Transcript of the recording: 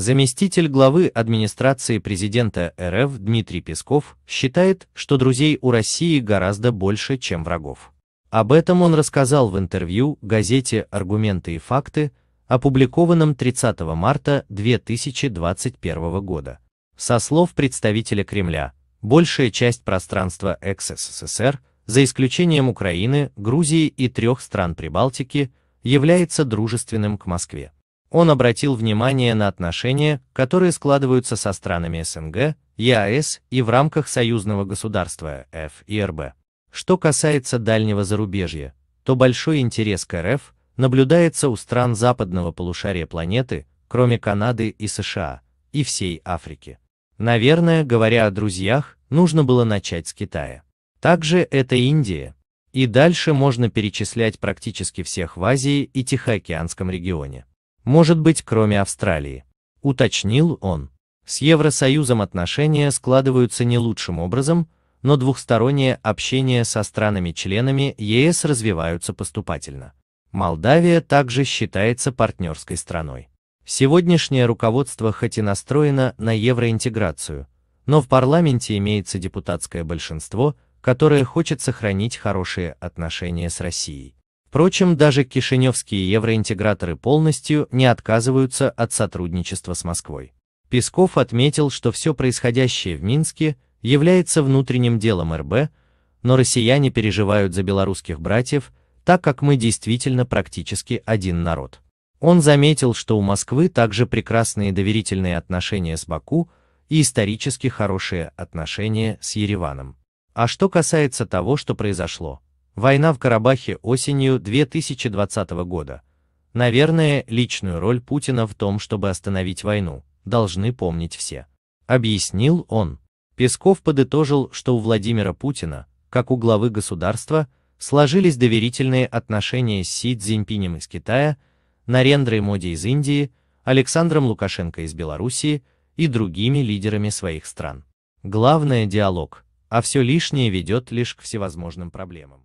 Заместитель главы администрации президента РФ Дмитрий Песков считает, что друзей у России гораздо больше, чем врагов. Об этом он рассказал в интервью газете «Аргументы и факты», опубликованном 30 марта 2021 года. Со слов представителя Кремля, большая часть пространства экс-СССР, за исключением Украины, Грузии и трех стран Прибалтики, является дружественным к Москве. Он обратил внимание на отношения, которые складываются со странами СНГ, ЕАЭС и в рамках союзного государства ФИРБ. Что касается дальнего зарубежья, то большой интерес к РФ наблюдается у стран западного полушария планеты, кроме Канады и США, и всей Африки. Наверное, говоря о друзьях, нужно было начать с Китая. Также это Индия. И дальше можно перечислять практически всех в Азии и Тихоокеанском регионе. Может быть, кроме Австралии. Уточнил он. С Евросоюзом отношения складываются не лучшим образом, но двухстороннее общение со странами-членами ЕС развиваются поступательно. Молдавия также считается партнерской страной. Сегодняшнее руководство хоть и настроено на евроинтеграцию, но в парламенте имеется депутатское большинство, которое хочет сохранить хорошие отношения с Россией. Впрочем, даже кишиневские евроинтеграторы полностью не отказываются от сотрудничества с Москвой. Песков отметил, что все происходящее в Минске является внутренним делом РБ, но россияне переживают за белорусских братьев, так как мы действительно практически один народ. Он заметил, что у Москвы также прекрасные доверительные отношения с Баку и исторически хорошие отношения с Ереваном. А что касается того, что произошло Война в Карабахе осенью 2020 года. Наверное, личную роль Путина в том, чтобы остановить войну, должны помнить все. Объяснил он. Песков подытожил, что у Владимира Путина, как у главы государства, сложились доверительные отношения с Си Цзиньпинем из Китая, Нарендрой Моди из Индии, Александром Лукашенко из Белоруссии и другими лидерами своих стран. Главное – диалог, а все лишнее ведет лишь к всевозможным проблемам.